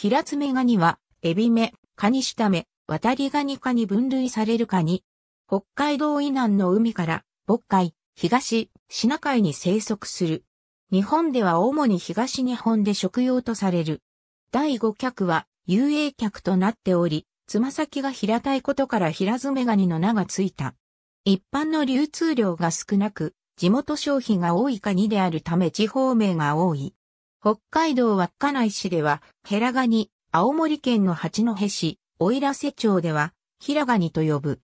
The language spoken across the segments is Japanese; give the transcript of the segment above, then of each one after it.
平爪ガニは、エビ目、カニシメ、目、渡りガニ科に分類されるカニ。北海道以南の海から、北海、東、シナ海に生息する。日本では主に東日本で食用とされる。第5脚は、遊泳脚となっており、つま先が平たいことから平爪ガニの名がついた。一般の流通量が少なく、地元消費が多いカニであるため地方名が多い。北海道稚内市では、ヘラガニ、青森県の八戸市、奥入瀬町では、ヒラガニと呼ぶ。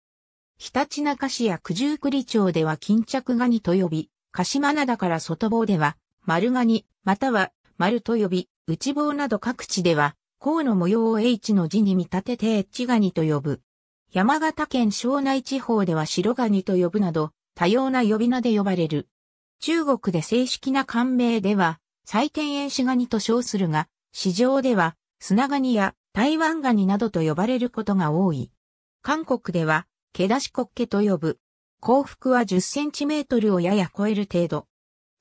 ひたちなか市や九十九里町では巾着ガニと呼び、鹿島灘から外房では、丸ガニ、または丸と呼び、内房など各地では、甲の模様を H の字に見立てて H ガニと呼ぶ。山形県庄内地方では白ガニと呼ぶなど、多様な呼び名で呼ばれる。中国で正式な官名では、再天園シガニと称するが、市場では砂ガニや台湾ガニなどと呼ばれることが多い。韓国では、毛出しコッケと呼ぶ。幸福は10センチメートルをやや超える程度。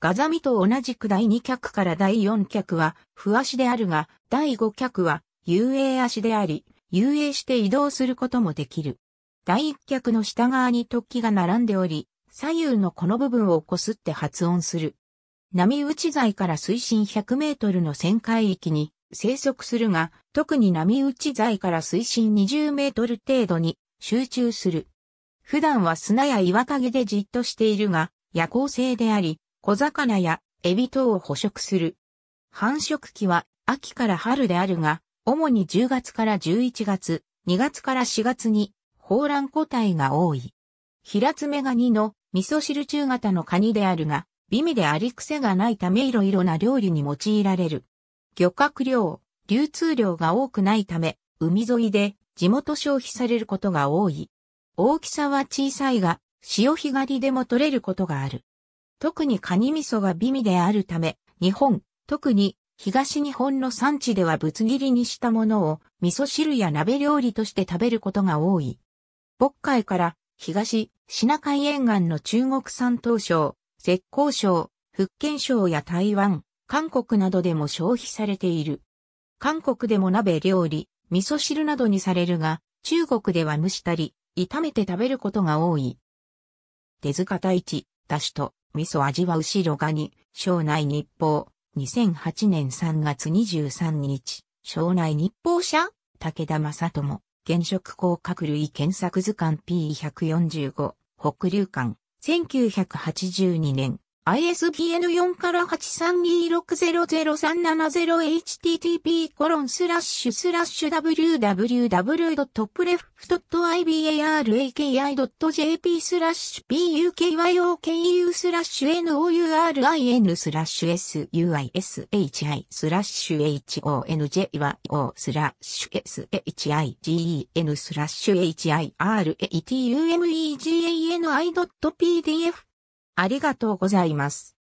ガザミと同じく第2脚から第4脚は、不足であるが、第5脚は、遊泳足であり、遊泳して移動することもできる。第1脚の下側に突起が並んでおり、左右のこの部分をこすって発音する。波打ち材から水深100メートルの旋回域に生息するが、特に波打ち材から水深20メートル程度に集中する。普段は砂や岩陰でじっとしているが、夜行性であり、小魚やエビ等を捕食する。繁殖期は秋から春であるが、主に10月から11月、2月から4月に、放卵個体が多い。平爪ガニの味噌汁中型のカニであるが、美味であり癖がないためいろいろな料理に用いられる。漁獲量、流通量が多くないため、海沿いで地元消費されることが多い。大きさは小さいが、潮干狩りでも取れることがある。特にカニ味噌が美味であるため、日本、特に東日本の産地ではぶつ切りにしたものを味噌汁や鍋料理として食べることが多い。北海から東、シナ海沿岸の中国産東省、浙江省、福建省や台湾、韓国などでも消費されている。韓国でも鍋料理、味噌汁などにされるが、中国では蒸したり、炒めて食べることが多い。手塚大地、だしと、味噌味は後ろがに、省内日報、2008年3月23日、省内日報社、武田正智、現職広角類検索図鑑 P145、北流館。1982年、ISBN4 から 832600370http コロンスラッシュスラッシュ www.pref.ibaraki.jp スラッシュ p u k y o k u スラッシュ nourin スラッシュ suishi スラッシュ honjyo スラッシュ shigen スラッシュ hiratumegani.pdf ありがとうございます。